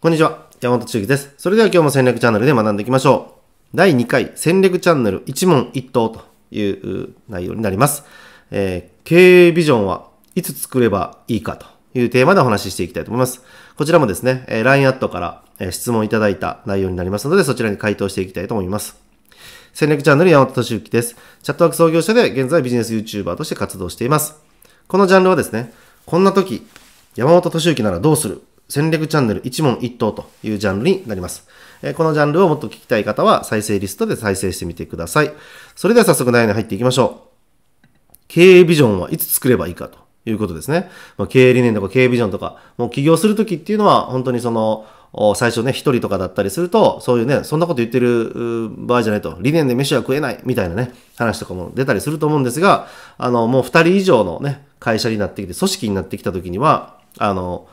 こんにちは。山本千之です。それでは今日も戦略チャンネルで学んでいきましょう。第2回戦略チャンネル一問一答という内容になります。えー、経営ビジョンはいつ作ればいいかというテーマでお話ししていきたいと思います。こちらもですね、えー、LINE アットから、え質問いただいた内容になりますので、そちらに回答していきたいと思います。戦略チャンネル山本俊之です。チャットワーク創業者で現在ビジネス YouTuber として活動しています。このジャンルはですね、こんな時、山本俊之ならどうする戦略チャンネル一問一答というジャンルになります。このジャンルをもっと聞きたい方は再生リストで再生してみてください。それでは早速内容に入っていきましょう。経営ビジョンはいつ作ればいいかということですね。ま経営理念とか経営ビジョンとか、もう起業するときっていうのは本当にその、最初ね、一人とかだったりすると、そういうね、そんなこと言ってる場合じゃないと、理念で飯は食えないみたいなね、話とかも出たりすると思うんですが、あの、もう二人以上のね、会社になってきて、組織になってきたときには、あの、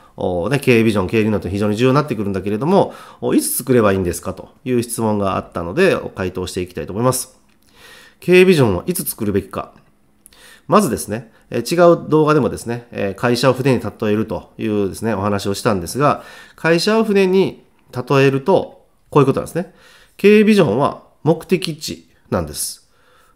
ね、経営ビジョン、経営理論って非常に重要になってくるんだけれども、いつ作ればいいんですかという質問があったので、回答していきたいと思います。経営ビジョンはいつ作るべきか。まずですね、違う動画でもですね、会社を船に例えるというですね、お話をしたんですが、会社を船に例えると、こういうことなんですね。経営ビジョンは目的地なんです。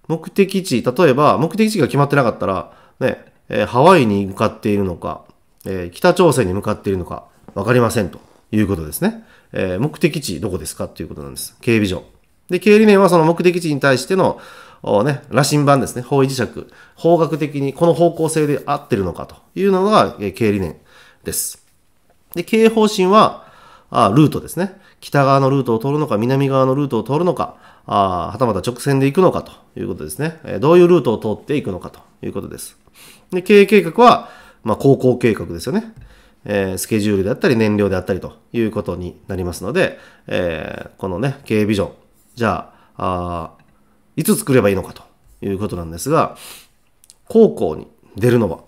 目的地、例えば目的地が決まってなかったら、ね、ハワイに向かっているのか、えー、北朝鮮に向かっているのか分かりませんということですね。えー、目的地どこですかということなんです。警備所。で、経理面はその目的地に対しての、ね、羅針盤ですね、方位磁石、方角的にこの方向性で合ってるのかというのが、えー、経理面です。で、経営方針は、あルートですね。北側のルートを通るのか、南側のルートを通るのか、あはたまた直線で行くのかということですね。えー、どういうルートを通っていくのかということです。で、経営計画は、まあ、航行計画ですよね。えー、スケジュールであったり燃料であったりということになりますので、えー、このね、経営ビジョン、じゃああ、いつ作ればいいのかということなんですが、高校に出るのは、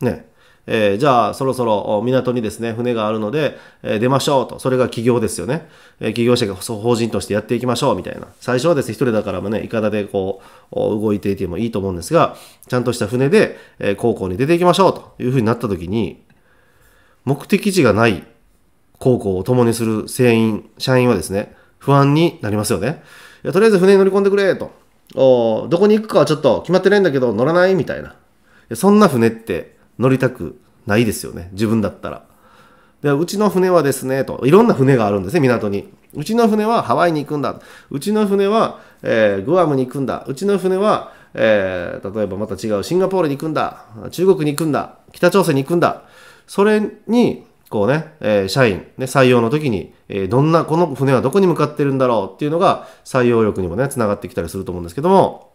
ね、えー、じゃあそろそろ港にですね、船があるので、えー、出ましょうと。それが起業ですよね。えー、起業者が法人としてやっていきましょうみたいな。最初はですね、一人だからもね、いかだでこう、動いていてもいいと思うんですが、ちゃんとした船で、えー、高校に出ていきましょうというふうになった時に、目的地がない高校を共にする船員、社員はですね、不安になりますよね。いやとりあえず船に乗り込んでくれと。おどこに行くかはちょっと決まってないんだけど乗らないみたいな。そんな船って乗りたくないですよね自分だったらでうちの船はですねといろんな船があるんですね港にうちの船はハワイに行くんだうちの船は、えー、グアムに行くんだうちの船は、えー、例えばまた違うシンガポールに行くんだ中国に行くんだ北朝鮮に行くんだそれにこうね、えー、社員、ね、採用の時に、えー、どんな、この船はどこに向かってるんだろうっていうのが採用力にもね、つながってきたりすると思うんですけども、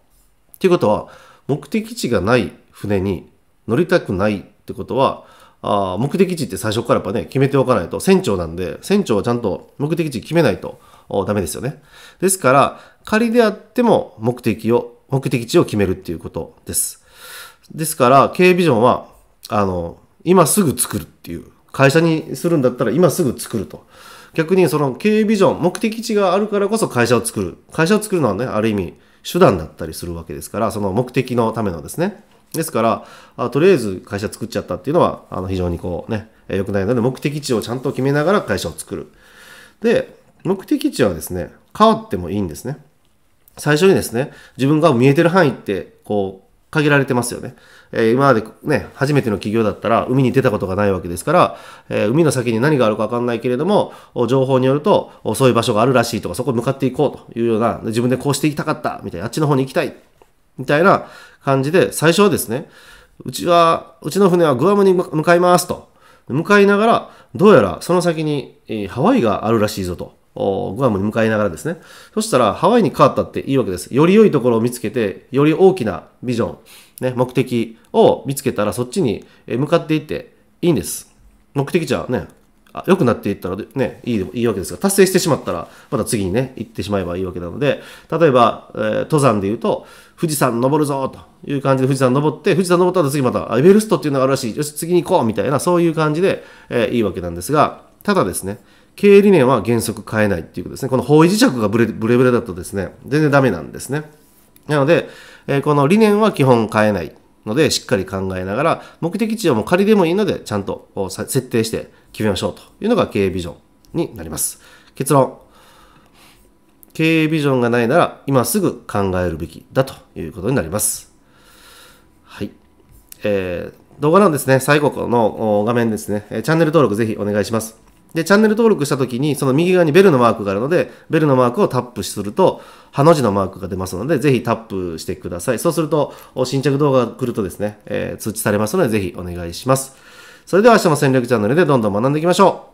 っていうことは、目的地がない船に乗りたくないってことは、あ目的地って最初からやっぱね、決めておかないと、船長なんで、船長はちゃんと目的地決めないとダメですよね。ですから、仮であっても目的を、目的地を決めるっていうことです。ですから、経営ビジョンは、あの、今すぐ作るっていう、会社にするんだったら今すぐ作ると。逆にその経営ビジョン、目的地があるからこそ会社を作る。会社を作るのはね、ある意味手段だったりするわけですから、その目的のためのですね。ですからあ、とりあえず会社作っちゃったっていうのは、あの非常にこうね、良くないので、目的地をちゃんと決めながら会社を作る。で、目的地はですね、変わってもいいんですね。最初にですね、自分が見えてる範囲って、こう、限られてますよね。えー、今までね、初めての企業だったら、海に出たことがないわけですから、えー、海の先に何があるかわかんないけれども、情報によると、そういう場所があるらしいとか、そこに向かっていこうというような、自分でこうしていきたかった、みたいな、あっちの方に行きたいみたいな感じで、最初はですね、うちは、うちの船はグアムに向かいますと。向かいながら、どうやらその先に、えハワイがあるらしいぞと。グアムに向かいながらですね。そしたら、ハワイに変わったっていいわけです。より良いところを見つけて、より大きなビジョン、ね、目的を見つけたら、そっちに向かっていっていいんです。目的じゃね、あ良くなっていったらね、いい、いいわけですが、達成してしまったら、また次にね、行ってしまえばいいわけなので、例えば、えー、登山で言うと、富士山登るぞという感じで富士山登って、富士山登ったら次また、エベレストっていうのがあるらしい。よし、次に行こうみたいな、そういう感じで、えー、いいわけなんですが、ただですね、経営理念は原則変えないっていうことですね。この方位磁石がブレブレブレだとですね、全然ダメなんですね。なので、えー、この理念は基本変えないので、しっかり考えながら、目的地をもう仮でもいいので、ちゃんと設定して決めましょうというのが経営ビジョンになります。結論。経営ビジョンがないなら今すぐ考えるべきだということになります。はい。えー、動画のですね、最後の画面ですね、チャンネル登録ぜひお願いします。で、チャンネル登録したときに、その右側にベルのマークがあるので、ベルのマークをタップすると、ハの字のマークが出ますので、ぜひタップしてください。そうすると、新着動画が来るとですね、えー、通知されますので、ぜひお願いします。それでは明日も戦略チャンネルでどんどん学んでいきましょう。